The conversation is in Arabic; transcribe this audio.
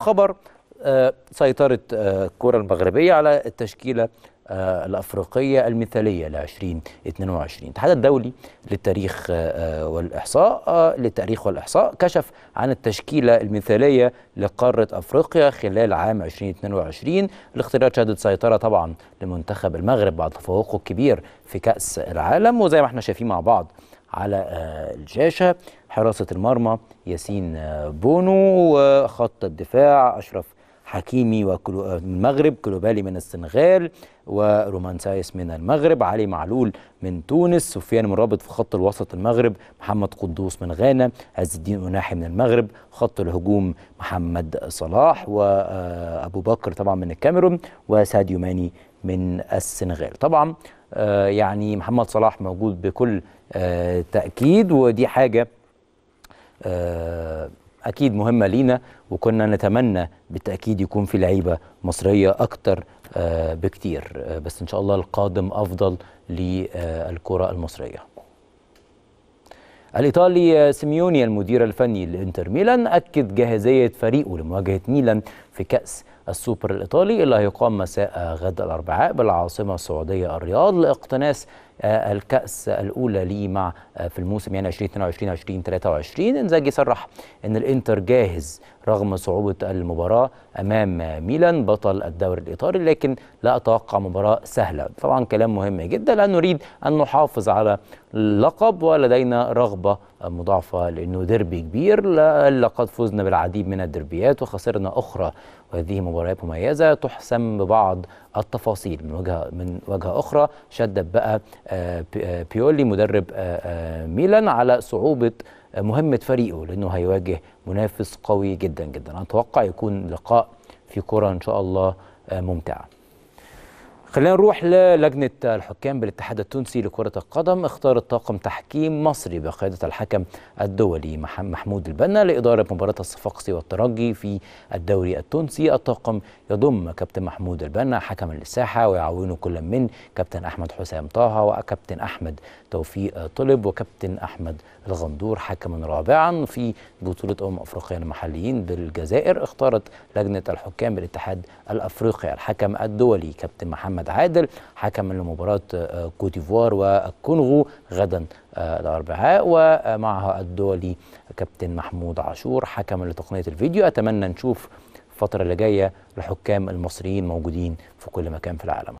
خبر آه، سيطرة آه، الكرة المغربية على التشكيلة آه، الأفريقية المثالية ل 2022 الاتحاد الدولي للتاريخ والإحصاء للتاريخ والإحصاء كشف عن التشكيلة المثالية لقارة أفريقيا خلال عام 2022 الاختيارات شهدت سيطرة طبعا لمنتخب المغرب بعد تفوقه الكبير في كأس العالم وزي ما احنا شايفين مع بعض على آه، الشاشة حراسة المرمى ياسين آه، بونو وخط الدفاع أشرف حكيمي وكلو... آه، من المغرب كلوبالي من السنغال ورومان سايس من المغرب علي معلول من تونس سفيان مرابط في خط الوسط المغرب محمد قدوس من غانا عز الدين أناحي من المغرب خط الهجوم محمد صلاح وأبو بكر طبعا من الكاميرون وساديو ماني من السنغال طبعا آه، يعني محمد صلاح موجود بكل آه، تأكيد ودي حاجة آه، أكيد مهمة لينا وكنا نتمنى بالتأكيد يكون في لعيبة مصرية أكتر بكتير بس إن شاء الله القادم أفضل للكرة المصرية الإيطالي سيميوني المدير الفني لإنتر ميلان أكد جاهزية فريقه لمواجهة ميلان في كأس السوبر الإيطالي اللي هيقام مساء غد الأربعاء بالعاصمة السعودية الرياض لاقتناس آه، الكأس الأولى ليه مع آه، في الموسم يعني 2022 2023 إنزاجي صرح إن الإنتر جاهز رغم صعوبة المباراة أمام ميلان بطل الدوري الإيطالي لكن لا أتوقع مباراة سهلة طبعا كلام مهم جدا لأن نريد أن نحافظ على اللقب ولدينا رغبة مضاعفة لأنه ديربي كبير لقد فزنا بالعديد من الدربيات وخسرنا أخرى وهذه مباريات مميزة تحسم ببعض التفاصيل من وجهة من وجهة أخرى شدد بقى آه، آه، بيولي مدرب آه، ميلان على صعوبة مهمة فريقه لأنه هيواجه منافس قوي جدا جدا أتوقع يكون لقاء في كرة إن شاء الله ممتعة خلينا نروح للجنة الحكام بالاتحاد التونسي لكرة القدم اختارت طاقم تحكيم مصري بقيادة الحكم الدولي محمود البنا لإدارة مباراة الصفاقسي والترجي في الدوري التونسي الطاقم يضم كابتن محمود البنا حكم الساحة ويعاونه كل من كابتن أحمد حسام طه وكابتن أحمد توفيق طلب وكابتن أحمد الغندور حكما رابعا في بطولة أمم أفريقيا المحليين بالجزائر اختارت لجنة الحكام بالاتحاد الأفريقي الحكم الدولي كابتن محمد محمد حكم لمباراة آه، كوتيفوار والكونغو غدا آه، الأربعاء ومعها الدولي كابتن محمود عاشور حكم لتقنية الفيديو أتمنى نشوف الفترة اللي جاية الحكام المصريين موجودين في كل مكان في العالم